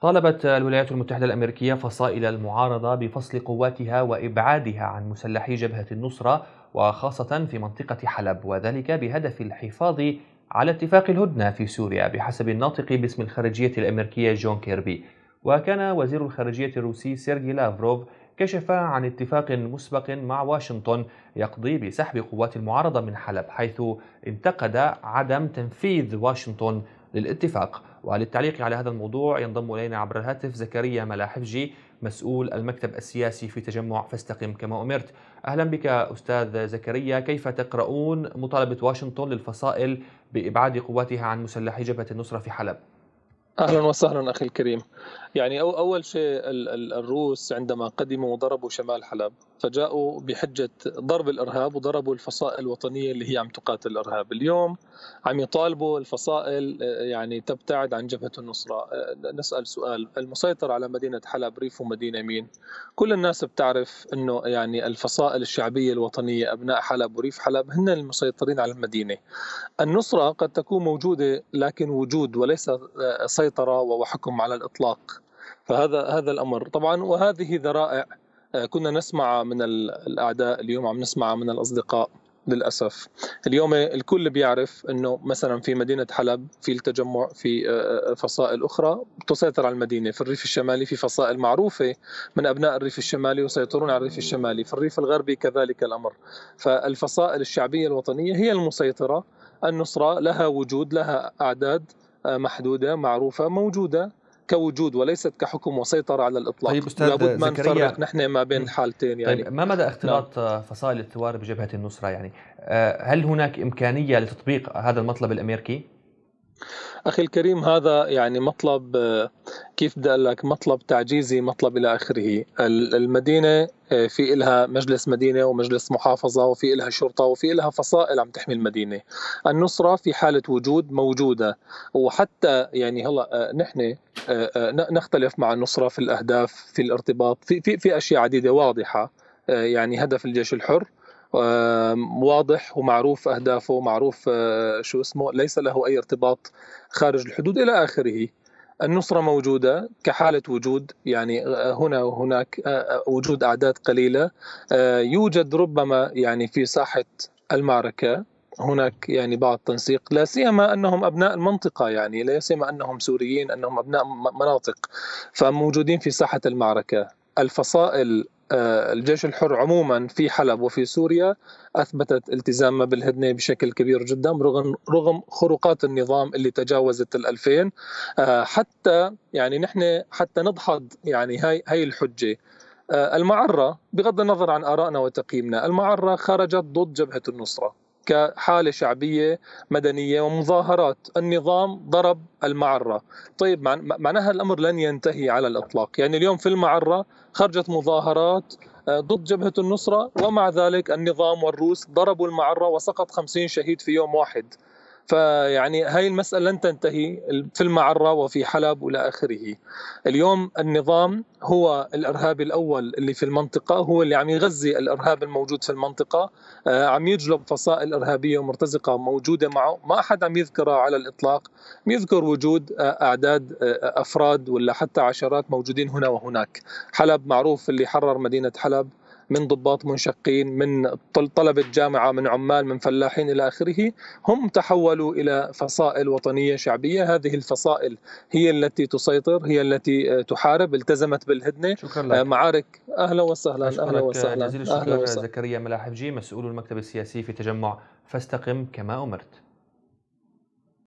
طالبت الولايات المتحدة الأمريكية فصائل المعارضة بفصل قواتها وإبعادها عن مسلحي جبهة النصرة وخاصة في منطقة حلب وذلك بهدف الحفاظ على اتفاق الهدنة في سوريا بحسب الناطق باسم الخارجية الأمريكية جون كيربي وكان وزير الخارجية الروسي سيرجي لافروف كشف عن اتفاق مسبق مع واشنطن يقضي بسحب قوات المعارضة من حلب حيث انتقد عدم تنفيذ واشنطن للاتفاق وللتعليق على هذا الموضوع ينضم إلينا عبر الهاتف زكريا ملاحفجي مسؤول المكتب السياسي في تجمع فاستقم كما أمرت أهلا بك أستاذ زكريا كيف تقرؤون مطالبة واشنطن للفصائل بإبعاد قواتها عن مسلحي جبهة النصرة في حلب؟ اهلا وسهلا اخي الكريم يعني أو اول شيء الروس عندما قدموا وضربوا شمال حلب فجاءوا بحجه ضرب الارهاب وضربوا الفصائل الوطنيه اللي هي عم تقاتل الارهاب اليوم عم يطالبوا الفصائل يعني تبتعد عن جبهه النصره أه، نسال سؤال المسيطر على مدينه حلب ريف ومدينه مين كل الناس بتعرف انه يعني الفصائل الشعبيه الوطنيه ابناء حلب وريف حلب هن المسيطرين على المدينه النصره قد تكون موجوده لكن وجود وليس أه، سيطرة سيطره وحكم على الاطلاق فهذا هذا الامر طبعا وهذه ذرائع آه، كنا نسمع من الاعداء اليوم عم نسمع من الاصدقاء للاسف اليوم الكل بيعرف انه مثلا في مدينه حلب في التجمع في آه، آه، فصائل اخرى تسيطر على المدينه في الريف الشمالي في فصائل معروفه من ابناء الريف الشمالي وسيطرون على الريف الشمالي في الريف الغربي كذلك الامر فالفصائل الشعبيه الوطنيه هي المسيطره النصره لها وجود لها اعداد محدودة معروفة موجودة كوجود وليست كحكم وسيطرة على الإطلاق طيب أستاذ لابد ما زكريا. نفرق نحن ما بين الحالتين يعني طيب ما مدى نعم. اختلاط نعم. فصائل الثوار بجبهة النصرة يعني آه، هل هناك إمكانية لتطبيق هذا المطلب الأمريكي؟ أخي الكريم هذا يعني مطلب آه، كيف بدي اقول لك مطلب تعجيزي مطلب الى اخره المدينه آه، في إلها مجلس مدينة ومجلس محافظة وفي إلها شرطة وفي إلها فصائل عم تحمي المدينة النصرة في حالة وجود موجودة وحتى يعني هلا آه، نحن آه، نختلف مع النصرة في الأهداف في الارتباط في, في, في أشياء عديدة واضحة يعني هدف الجيش الحر واضح ومعروف اهدافه معروف شو اسمه ليس له اي ارتباط خارج الحدود الى اخره النصرة موجودة كحالة وجود يعني آه، هنا وهناك آه، آه، وجود أعداد قليلة يوجد ربما يعني في ساحة المعركة هناك يعني بعض تنسيق لا سيما انهم ابناء المنطقه يعني لا سيما انهم سوريين انهم ابناء مناطق فموجودين في ساحه المعركه الفصائل آه، الجيش الحر عموما في حلب وفي سوريا اثبتت التزامها بالهدنه بشكل كبير جدا رغم رغم خروقات النظام اللي تجاوزت ال 2000 آه، حتى يعني نحن حتى نضحض يعني هاي هاي الحجه آه، المعره بغض النظر عن ارائنا وتقييمنا المعره خرجت ضد جبهه النصره كحالة شعبية مدنية ومظاهرات النظام ضرب المعرة طيب معناها الأمر لن ينتهي على الإطلاق يعني اليوم في المعرة خرجت مظاهرات آه، ضد جبهة النصرة ومع ذلك النظام والروس ضربوا المعرة وسقط 50 شهيد في يوم واحد فيعني هاي المسألة لن تنتهي في المعرة وفي حلب وإلى آخره اليوم النظام هو الإرهابي الأول اللي في المنطقة هو اللي عم يغذي الإرهاب الموجود في المنطقة آه، عم يجلب فصائل إرهابية ومرتزقة موجودة معه ما أحد عم يذكرها على الإطلاق يذكر وجود آه، أعداد آه، أفراد ولا حتى عشرات موجودين هنا وهناك حلب معروف اللي حرر مدينة حلب من ضباط منشقين من طلبة جامعة من عمال من فلاحين إلى آخره هم تحولوا إلى فصائل وطنية شعبية هذه الفصائل هي التي تسيطر هي التي آه، تحارب التزمت بالهدنة شكرا آه، لك. معارك أهلا وسهلا أهلا وسهلا أهلا الشكر زكريا ملاحبجي مسؤول المكتب السياسي في تجمع فاستقم كما أمرت